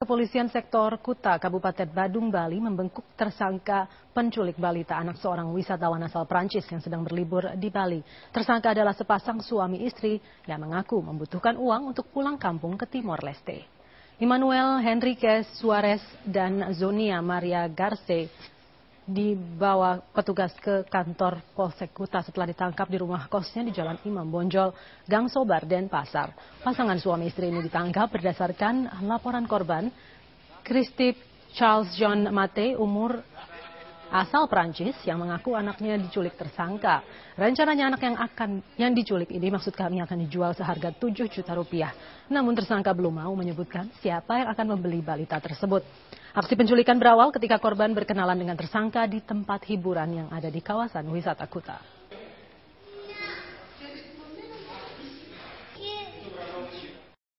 Kepolisian sektor Kuta, Kabupaten Badung, Bali membengkuk tersangka penculik balita anak seorang wisatawan asal Prancis yang sedang berlibur di Bali. Tersangka adalah sepasang suami istri yang mengaku membutuhkan uang untuk pulang kampung ke Timor Leste. Immanuel Henriquez Suarez dan Zonia Maria Garce dibawa petugas ke kantor Polsek Kuta setelah ditangkap di rumah kosnya di Jalan Imam Bonjol, Gang Sobar, dan pasar Pasangan suami istri ini ditangkap berdasarkan laporan korban Kristi Charles John Mate, umur asal Perancis yang mengaku anaknya diculik tersangka. Rencananya anak yang akan yang diculik ini maksud kami akan dijual seharga 7 juta rupiah. Namun tersangka belum mau menyebutkan siapa yang akan membeli balita tersebut. Aksi penculikan berawal ketika korban berkenalan dengan tersangka di tempat hiburan yang ada di kawasan wisata Kuta.